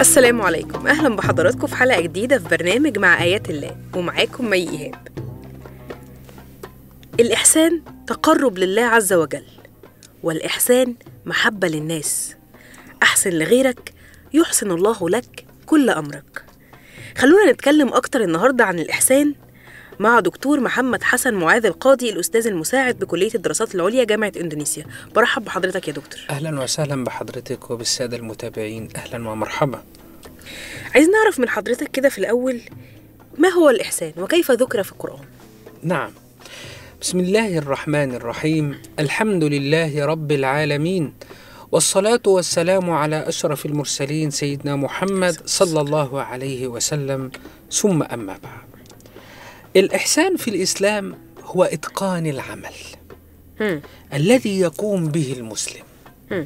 السلام عليكم اهلا بحضراتكم في حلقه جديده في برنامج مع ايات الله ومعاكم مي ايهاب الاحسان تقرب لله عز وجل والاحسان محبه للناس احسن لغيرك يحسن الله لك كل امرك خلونا نتكلم اكتر النهارده عن الاحسان مع دكتور محمد حسن معاذ القاضي الأستاذ المساعد بكلية الدراسات العليا جامعة إندونيسيا برحب بحضرتك يا دكتور أهلا وسهلا بحضرتك وبالسادة المتابعين أهلا ومرحبا عايز نعرف من حضرتك كده في الأول ما هو الإحسان وكيف ذكر في القرآن نعم بسم الله الرحمن الرحيم الحمد لله رب العالمين والصلاة والسلام على أشرف المرسلين سيدنا محمد صلى الله عليه وسلم ثم أما بعد الإحسان في الإسلام هو إتقان العمل م. الذي يقوم به المسلم م.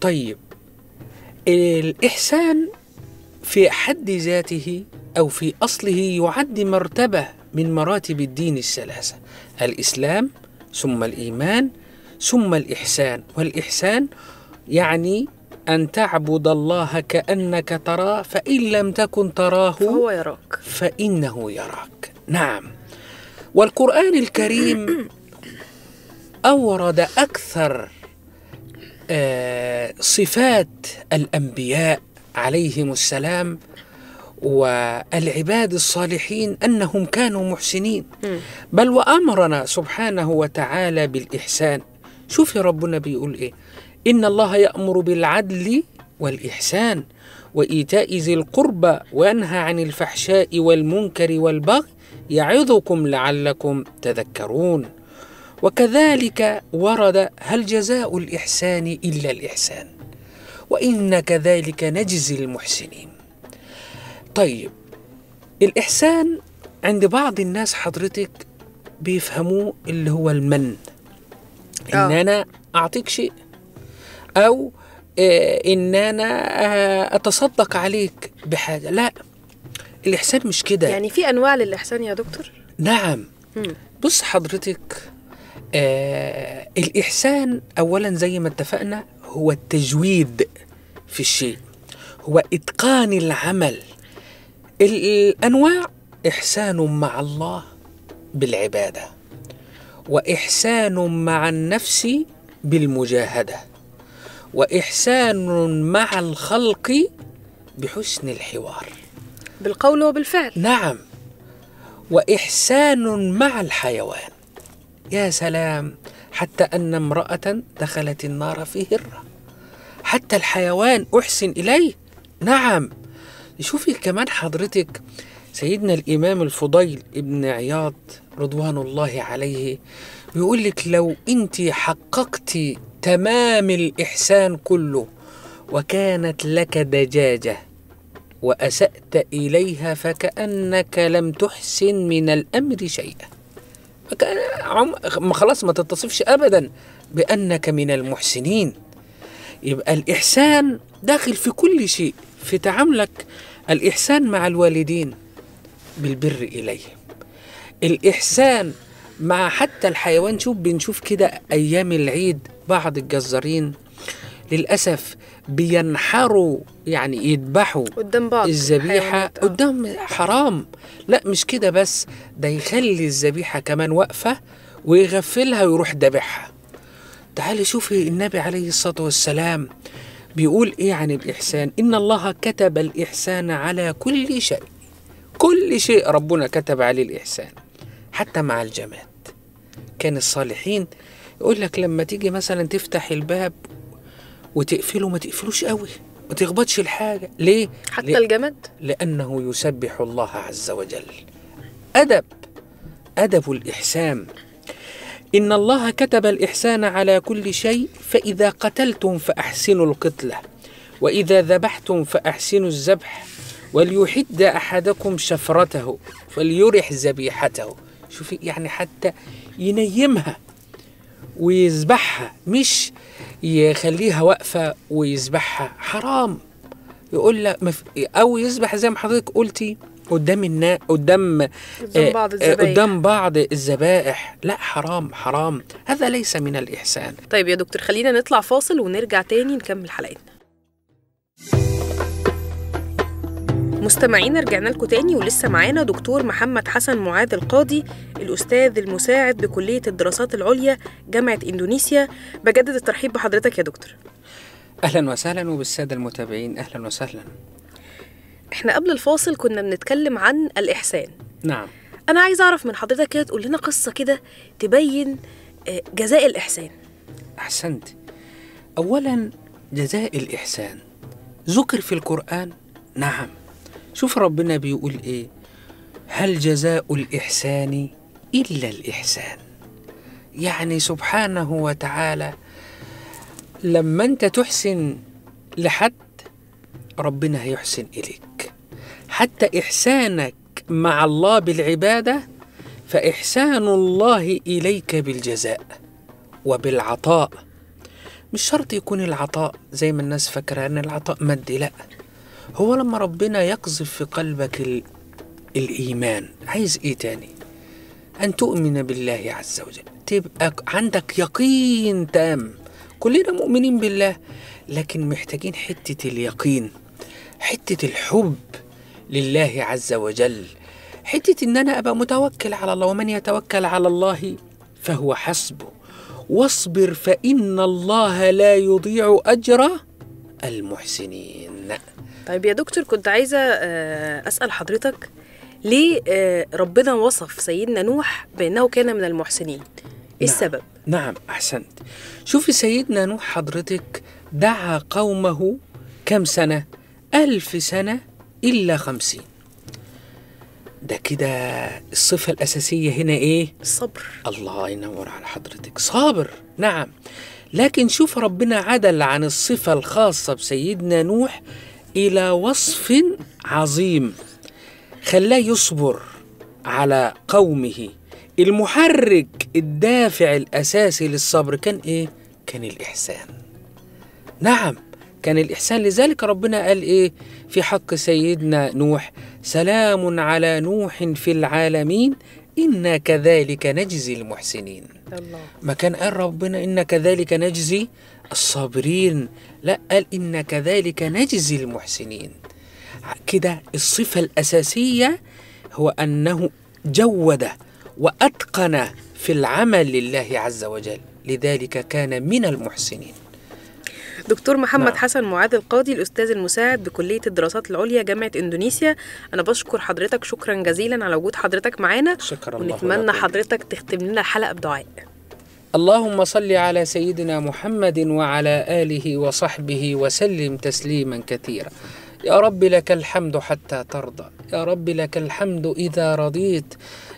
طيب الإحسان في حد ذاته أو في أصله يعد مرتبة من مراتب الدين الثلاثة الإسلام ثم الإيمان ثم الإحسان والإحسان يعني أن تعبد الله كأنك تراه فإن لم تكن تراه فهو يراك فإنه يراك نعم والقرآن الكريم أورد أكثر آه، صفات الأنبياء عليهم السلام والعباد الصالحين أنهم كانوا محسنين بل وأمرنا سبحانه وتعالى بالإحسان شوفي ربنا بيقول إيه إن الله يأمر بالعدل والإحسان وإيتاء ذي القربى وينهى عن الفحشاء والمنكر والبغي يعظكم لعلكم تذكرون وكذلك ورد هل جزاء الإحسان إلا الإحسان وإن كذلك نجزي المحسنين طيب الإحسان عند بعض الناس حضرتك بيفهموه اللي هو المن آه. إن أوه. أنا أعطيك شيء أو آه، إن أنا آه، أتصدق عليك بحاجة لا الإحسان مش كده يعني في أنواع للإحسان يا دكتور؟ نعم مم. بص حضرتك آه الإحسان أولا زي ما اتفقنا هو التجويد في الشيء هو إتقان العمل الأنواع إحسان مع الله بالعبادة وإحسان مع النفس بالمجاهدة وإحسان مع الخلق بحسن الحوار بالقول وبالفعل نعم واحسان مع الحيوان يا سلام حتى ان امراه دخلت النار في هره حتى الحيوان احسن اليه نعم شوفي كمان حضرتك سيدنا الامام الفضيل ابن عياض رضوان الله عليه بيقول لك لو انت حققت تمام الاحسان كله وكانت لك دجاجه وأسأت إليها فكأنك لم تحسن من الأمر شيئا فكأن عم خلاص ما تتصفش أبدا بأنك من المحسنين يبقى الإحسان داخل في كل شيء في تعاملك الإحسان مع الوالدين بالبر إليهم الإحسان مع حتى الحيوان شوف بنشوف كده أيام العيد بعض الجزارين للاسف بينحروا يعني يذبحوا قدام بعض الذبيحه آه. قدام حرام لا مش كده بس ده يخلي الذبيحه كمان واقفه ويغفلها ويروح ذابحها تعالي شوفي النبي عليه الصلاه والسلام بيقول ايه عن الاحسان ان الله كتب الاحسان على كل شيء كل شيء ربنا كتب عليه الاحسان حتى مع الجماد كان الصالحين يقول لك لما تيجي مثلا تفتح الباب وتقفله ما تقفلوش قوي ما تخبطش الحاجه ليه حتى ليه؟ الجماد لانه يسبح الله عز وجل ادب ادب الاحسان ان الله كتب الاحسان على كل شيء فاذا قتلتم فاحسنوا القتله واذا ذبحتم فاحسنوا الذبح وليحد احدكم شفرته فليرح ذبيحته شوفي يعني حتى ينيمها ويذبحها مش يخليها واقفة ويذبحها حرام يقول لك مف... او يذبح زي ما حضرتك قلتي قدام النا قدام قدام آه، بعض آه، الذبائح قدام بعض الذبائح لا حرام حرام هذا ليس من الاحسان طيب يا دكتور خلينا نطلع فاصل ونرجع تاني نكمل حلقتنا مستمعين رجعنا لكم تاني ولسه معانا دكتور محمد حسن معاذ القاضي الأستاذ المساعد بكلية الدراسات العليا جامعة إندونيسيا بجدد الترحيب بحضرتك يا دكتور أهلا وسهلا وبالسادة المتابعين أهلا وسهلا احنا قبل الفاصل كنا بنتكلم عن الإحسان نعم أنا عايز أعرف من حضرتك كده تقول لنا قصة كده تبين آه، جزاء الإحسان أحسنت أولا جزاء الإحسان ذكر في القرآن نعم شوف ربنا بيقول ايه هل جزاء الإحسان إلا الإحسان يعني سبحانه وتعالى لما أنت تحسن لحد ربنا هيحسن إليك حتى إحسانك مع الله بالعبادة فإحسان الله إليك بالجزاء وبالعطاء مش شرط يكون العطاء زي ما الناس فاكرة أن العطاء مادي لأ هو لما ربنا يقذف في قلبك ال... الإيمان عايز إيه تاني أن تؤمن بالله عز وجل تبقى عندك يقين تام كلنا مؤمنين بالله لكن محتاجين حتة اليقين حتة الحب لله عز وجل حتة إن أنا أبقى متوكل على الله ومن يتوكل على الله فهو حسبه واصبر فإن الله لا يضيع أجر المحسنين طيب يا دكتور كنت عايزه آه، اسال حضرتك ليه آه، ربنا وصف سيدنا نوح بانه كان من المحسنين ايه نعم. السبب نعم احسنت شوفي سيدنا نوح حضرتك دعا قومه كم سنه ألف سنه الا خمسين ده كده الصفة الأساسية هنا إيه؟ الصبر الله ينور على حضرتك صابر نعم لكن شوف ربنا عدل عن الصفة الخاصة بسيدنا نوح إلى وصف عظيم خلاه يصبر على قومه المحرك الدافع الأساسي للصبر كان إيه؟ كان الإحسان نعم كان الإحسان لذلك ربنا قال إيه في حق سيدنا نوح سلام على نوح في العالمين إنا كذلك نجزي المحسنين الله. ما كان قال ربنا إنا كذلك نجزي الصابرين لا قال إن كذلك نجزي المحسنين كده الصفة الأساسية هو أنه جود وأتقن في العمل لله عز وجل لذلك كان من المحسنين دكتور محمد نعم. حسن معاذ القاضي الاستاذ المساعد بكليه الدراسات العليا جامعه اندونيسيا انا بشكر حضرتك شكرا جزيلا على وجود حضرتك معانا شكرا ونتمنى الله حضرتك تختم لنا الحلقه بدعاء اللهم صل على سيدنا محمد وعلى آله وصحبه وسلم تسليما كثيرا يا رب لك الحمد حتى ترضى يا رب لك الحمد إذا رضيت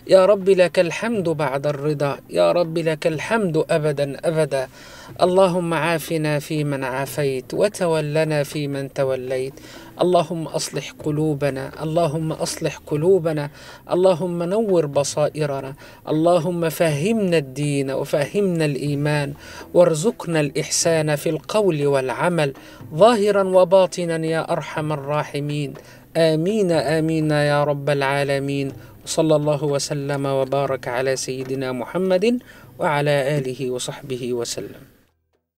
يا رب لك الحمد بعد الرضا يا رب لك الحمد أبدا أبدا اللهم عافنا في من عافيت وتولنا في من توليت اللهم اصلح قلوبنا اللهم اصلح قلوبنا اللهم نور بصائرنا اللهم فهمنا الدين وفهمنا الايمان وارزقنا الاحسان في القول والعمل ظاهرا وباطنا يا ارحم الراحمين امين امين يا رب العالمين صلى الله وسلم وبارك على سيدنا محمد وعلى اله وصحبه وسلم